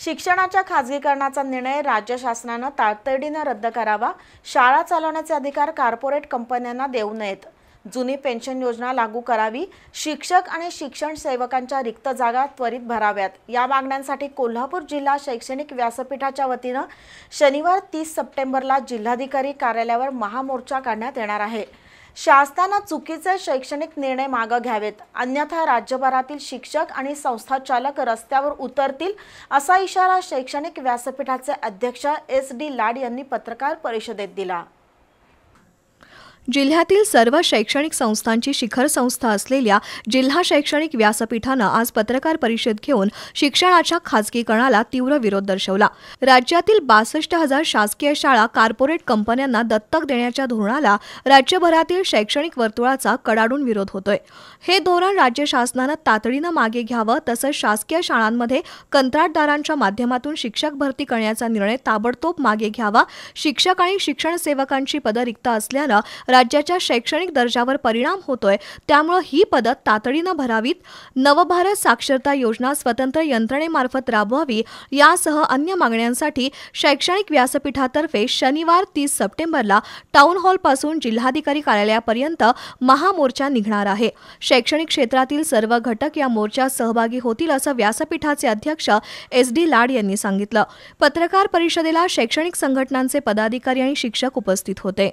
शिक्षणाच्या खाजगीकरणाचा निर्णय राज्य शासनानं तातडीनं रद्द करावा शाळा चालवण्याचे अधिकार कॉर्पोरेट कंपन्यांना देऊ नयेत जुनी पेन्शन योजना लागू करावी शिक्षक आणि शिक्षण सेवकांच्या रिक्त जागा त्वरित भराव्यात या मागण्यांसाठी कोल्हापूर जिल्हा शैक्षणिक व्यासपीठाच्या वतीनं शनिवार तीस सप्टेंबरला जिल्हाधिकारी कार्यालयावर महामोर्चा काढण्यात येणार आहे शासनानं चुकीचे शैक्षणिक निर्णय मागं घ्यावेत अन्यथा राज्यभरातील शिक्षक आणि संस्थाचालक रस्त्यावर उतरतील असा इशारा शैक्षणिक व्यासपीठाचे अध्यक्ष एस डी लाड यांनी पत्रकार परिषदेत दिला जिल्ह्यातील सर्व शैक्षणिक संस्थांची शिखर संस्था असलेल्या जिल्हा शैक्षणिक व्यासपीठानं आज पत्रकार परिषद घेऊन शिक्षणाच्या खासगीकरणाला तीव्र विरोध दर्शवला राज्यातील बासष्ट हजार शासकीय शाळा कार्पोरेट कंपन्यांना दत्तक देण्याच्या धोरणाला राज्यभरातील शैक्षणिक वर्तुळाचा कडाडून विरोध होतोय हे धोरण राज्य शासनानं तातडीनं मागे घ्यावं तसंच शासकीय शाळांमध्ये कंत्राटदारांच्या माध्यमातून शिक्षक भरती करण्याचा निर्णय ताबडतोब मागे घ्यावा शिक्षक आणि शिक्षण सेवकांची पदं रिक्त असल्यानं राज्याच्या शैक्षणिक दर्जावर परिणाम होतोय त्यामुळं ही पदं तातडीनं भरावीत नवभारत साक्षरता योजना स्वतंत्र यंत्रणेमार्फत राबवावी यासह अन्य मागण्यांसाठी शैक्षणिक व्यासपीठातर्फे शनिवार तीस सप्टेंबरला टाऊन हॉलपासून जिल्हाधिकारी कार्यालयापर्यंत महामोर्चा निघणार आहे शैक्षणिक क्षेत्रातील सर्व घटक या मोर्चात सहभागी होतील असं व्यासपीठाचे अध्यक्ष एस डी लाड यांनी सांगितलं पत्रकार परिषदेला शैक्षणिक संघटनांचे पदाधिकारी आणि शिक्षक उपस्थित होते